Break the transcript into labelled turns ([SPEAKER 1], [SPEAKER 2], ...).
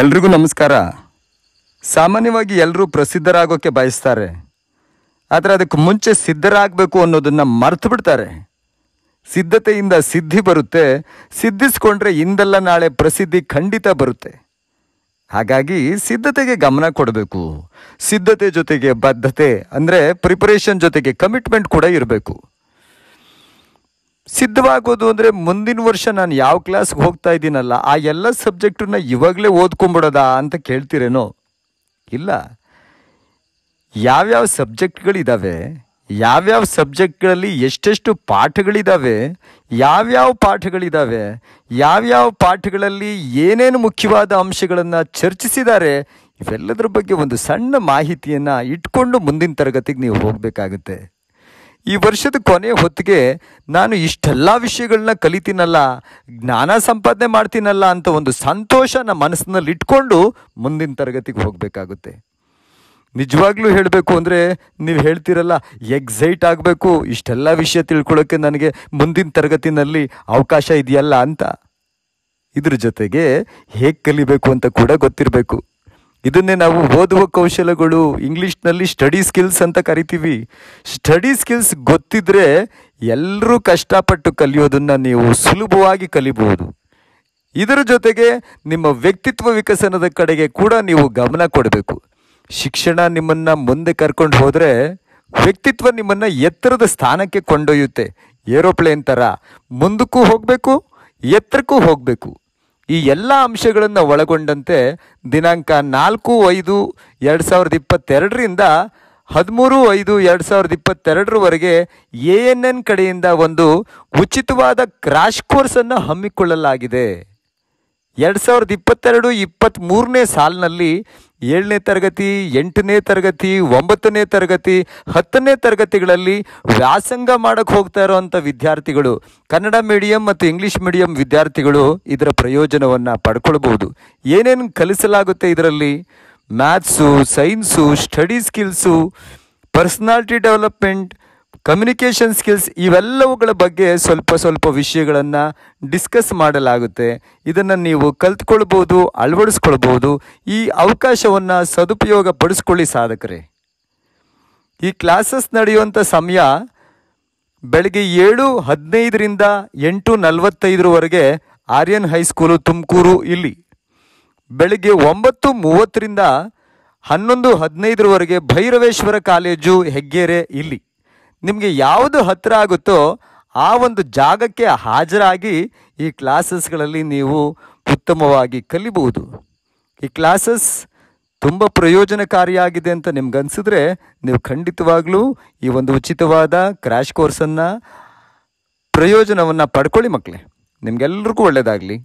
[SPEAKER 1] ಎಲ್ರಿಗೂ ನಮಸ್ಕಾರ ಸಾಮಾನ್ಯವಾಗಿ ಎಲ್ಲರೂ ಪ್ರಸಿದ್ಧರಾಗೋಕ್ಕೆ ಬಯಸ್ತಾರೆ ಆದರೆ ಅದಕ್ಕೆ ಮುಂಚೆ ಸಿದ್ಧರಾಗಬೇಕು ಅನ್ನೋದನ್ನು ಮರೆತು ಬಿಡ್ತಾರೆ ಸಿದ್ಧತೆಯಿಂದ ಸಿದ್ಧಿ ಬರುತ್ತೆ ಸಿದ್ಧಿಸ್ಕೊಂಡ್ರೆ ಇಂದಲ್ಲ ನಾಳೆ ಪ್ರಸಿದ್ಧಿ ಖಂಡಿತ ಬರುತ್ತೆ ಹಾಗಾಗಿ ಸಿದ್ಧತೆಗೆ ಗಮನ ಕೊಡಬೇಕು ಸಿದ್ಧತೆ ಜೊತೆಗೆ ಬದ್ಧತೆ ಅಂದರೆ ಪ್ರಿಪರೇಷನ್ ಜೊತೆಗೆ ಕಮಿಟ್ಮೆಂಟ್ ಕೂಡ ಇರಬೇಕು ಸಿದ್ಧವಾಗೋದು ಅಂದರೆ ಮುಂದಿನ ವರ್ಷ ನಾನು ಯಾವ ಕ್ಲಾಸ್ಗೆ ಹೋಗ್ತಾ ಇದ್ದೀನಲ್ಲ ಆ ಎಲ್ಲ ಸಬ್ಜೆಕ್ಟನ್ನ ಇವಾಗಲೇ ಓದ್ಕೊಂಬಿಡೋದಾ ಅಂತ ಕೇಳ್ತಿರೇನೋ ಇಲ್ಲ ಯಾವ್ಯಾವ ಸಬ್ಜೆಕ್ಟ್ಗಳಿದ್ದಾವೆ ಯಾವ್ಯಾವ ಸಬ್ಜೆಕ್ಟ್ಗಳಲ್ಲಿ ಎಷ್ಟೆಷ್ಟು ಪಾಠಗಳಿದ್ದಾವೆ ಯಾವ್ಯಾವ ಪಾಠಗಳಿದ್ದಾವೆ ಯಾವ್ಯಾವ ಪಾಠಗಳಲ್ಲಿ ಏನೇನು ಮುಖ್ಯವಾದ ಅಂಶಗಳನ್ನು ಚರ್ಚಿಸಿದ್ದಾರೆ ಇವೆಲ್ಲದರ ಬಗ್ಗೆ ಒಂದು ಸಣ್ಣ ಮಾಹಿತಿಯನ್ನು ಇಟ್ಕೊಂಡು ಮುಂದಿನ ತರಗತಿಗೆ ನೀವು ಹೋಗಬೇಕಾಗುತ್ತೆ ಈ ವರ್ಷದ ಕೊನೆ ಹೊತ್ತಿಗೆ ನಾನು ಇಷ್ಟೆಲ್ಲ ವಿಷಯಗಳನ್ನ ಕಲಿತೀನಲ್ಲ ಜ್ಞಾನ ಸಂಪಾದನೆ ಮಾಡ್ತೀನಲ್ಲ ಅಂತ ಒಂದು ಸಂತೋಷ ನಮ್ಮ ಮನಸ್ಸಿನಲ್ಲಿ ಇಟ್ಕೊಂಡು ಮುಂದಿನ ತರಗತಿಗೆ ಹೋಗಬೇಕಾಗುತ್ತೆ ನಿಜವಾಗ್ಲೂ ಹೇಳಬೇಕು ಅಂದರೆ ನೀವು ಹೇಳ್ತೀರಲ್ಲ ಎಕ್ಸೈಟ್ ಆಗಬೇಕು ಇಷ್ಟೆಲ್ಲ ವಿಷಯ ತಿಳ್ಕೊಳ್ಳೋಕ್ಕೆ ನನಗೆ ಮುಂದಿನ ತರಗತಿನಲ್ಲಿ ಅವಕಾಶ ಇದೆಯಲ್ಲ ಅಂತ ಇದ್ರ ಜೊತೆಗೆ ಹೇಗೆ ಕಲಿಬೇಕು ಅಂತ ಕೂಡ ಗೊತ್ತಿರಬೇಕು ಇದನ್ನೇ ನಾವು ಓದುವ ಕೌಶಲಗಳು ಇಂಗ್ಲೀಷ್ನಲ್ಲಿ ಸ್ಟಡಿ ಸ್ಕಿಲ್ಸ್ ಅಂತ ಕರಿತೀವಿ ಸ್ಟಡಿ ಸ್ಕಿಲ್ಸ್ ಗೊತ್ತಿದ್ರೆ ಎಲ್ಲರೂ ಕಷ್ಟಪಟ್ಟು ಕಲಿಯೋದನ್ನು ನೀವು ಸುಲಭವಾಗಿ ಕಲಿಬಹುದು ಇದರ ಜೊತೆಗೆ ನಿಮ್ಮ ವ್ಯಕ್ತಿತ್ವ ವಿಕಸನದ ಕಡೆಗೆ ಕೂಡ ನೀವು ಗಮನ ಕೊಡಬೇಕು ಶಿಕ್ಷಣ ನಿಮ್ಮನ್ನು ಮುಂದೆ ಕರ್ಕೊಂಡು ಹೋದರೆ ವ್ಯಕ್ತಿತ್ವ ನಿಮ್ಮನ್ನು ಎತ್ತರದ ಸ್ಥಾನಕ್ಕೆ ಕೊಂಡೊಯ್ಯುತ್ತೆ ಏರೋಪ್ಲೇನ್ ಥರ ಮುಂದಕ್ಕೂ ಹೋಗಬೇಕು ಎತ್ತರಕ್ಕೂ ಹೋಗಬೇಕು ಈ ಎಲ್ಲ ಅಂಶಗಳನ್ನು ಒಳಗೊಂಡಂತೆ ದಿನಾಂಕ ನಾಲ್ಕು ಐದು ಎರಡು ಸಾವಿರದ ಇಪ್ಪತ್ತೆರಡರಿಂದ ಹದಿಮೂರು ಐದು ಎರಡು ಸಾವಿರದ ಇಪ್ಪತ್ತೆರಡರವರೆಗೆ ಎ ಎನ್ ಎನ್ ಕಡೆಯಿಂದ ಒಂದು ಉಚಿತವಾದ ಕ್ರಾಶ್ ಕೋರ್ಸನ್ನು ಹಮ್ಮಿಕೊಳ್ಳಲಾಗಿದೆ ಎರಡು ಸಾವಿರದ ಇಪ್ಪತ್ತೆರಡು ಇಪ್ಪತ್ತ್ಮೂರನೇ ಸಾಲಿನಲ್ಲಿ ಏಳನೇ ತರಗತಿ ಎಂಟನೇ ತರಗತಿ ಒಂಬತ್ತನೇ ತರಗತಿ ಹತ್ತನೇ ತರಗತಿಗಳಲ್ಲಿ ವ್ಯಾಸಂಗ ಮಾಡಕ್ಕೆ ಹೋಗ್ತಾ ಇರೋವಂಥ ವಿದ್ಯಾರ್ಥಿಗಳು ಕನ್ನಡ ಮೀಡಿಯಂ ಮತ್ತು ಇಂಗ್ಲೀಷ್ ಮೀಡಿಯಂ ವಿದ್ಯಾರ್ಥಿಗಳು ಇದರ ಪ್ರಯೋಜನವನ್ನು ಪಡ್ಕೊಳ್ಬೋದು ಏನೇನು ಕಲಿಸಲಾಗುತ್ತೆ ಇದರಲ್ಲಿ maths science study skills personality development communication skills ಇವೆಲ್ಲವುಗಳ ಬಗ್ಗೆ ಸ್ವಲ್ಪ ಸ್ವಲ್ಪ ವಿಷಯಗಳನ್ನು ಡಿಸ್ಕಸ್ ಮಾಡಲಾಗುತ್ತೆ ಇದನ್ನು ನೀವು ಕಲ್ತ್ಕೊಳ್ಬೋದು ಅಳವಡಿಸ್ಕೊಳ್ಬೋದು ಈ ಅವಕಾಶವನ್ನು ಸದುಪಯೋಗ ಪಡಿಸ್ಕೊಳ್ಳಿ ಸಾಧಕರೇ ಈ ಕ್ಲಾಸಸ್ ನಡೆಯುವಂಥ ಸಮಯ ಬೆಳಗ್ಗೆ ಏಳು ಹದಿನೈದರಿಂದ ಎಂಟು ನಲವತ್ತೈದರವರೆಗೆ ಆರ್ಯನ್ ಹೈಸ್ಕೂಲು ತುಮಕೂರು ಇಲ್ಲಿ ಬೆಳಗ್ಗೆ ಒಂಬತ್ತು ಮೂವತ್ತರಿಂದ ಹನ್ನೊಂದು ಹದಿನೈದರವರೆಗೆ ಭೈರವೇಶ್ವರ ಕಾಲೇಜು ಹೆಗ್ಗೇರೆ ಇಲ್ಲಿ ನಿಮಗೆ ಯಾವುದು ಹತ್ತಿರ ಆಗುತ್ತೋ ಆ ಒಂದು ಜಾಗಕ್ಕೆ ಹಾಜರಾಗಿ ಈ ಕ್ಲಾಸಸ್ಗಳಲ್ಲಿ ನೀವು ಉತ್ತಮವಾಗಿ ಕಲಿಬಹುದು ಈ ಕ್ಲಾಸಸ್ ತುಂಬ ಪ್ರಯೋಜನಕಾರಿಯಾಗಿದೆ ಅಂತ ನಿಮ್ಗನ್ಸಿದ್ರೆ ನೀವು ಖಂಡಿತವಾಗ್ಲೂ ಈ ಒಂದು ಉಚಿತವಾದ ಕ್ರ್ಯಾಶ್ ಕೋರ್ಸನ್ನು ಪ್ರಯೋಜನವನ್ನು ಪಡ್ಕೊಳ್ಳಿ ಮಕ್ಕಳೇ ನಿಮಗೆಲ್ರಿಗೂ ಒಳ್ಳೆಯದಾಗಲಿ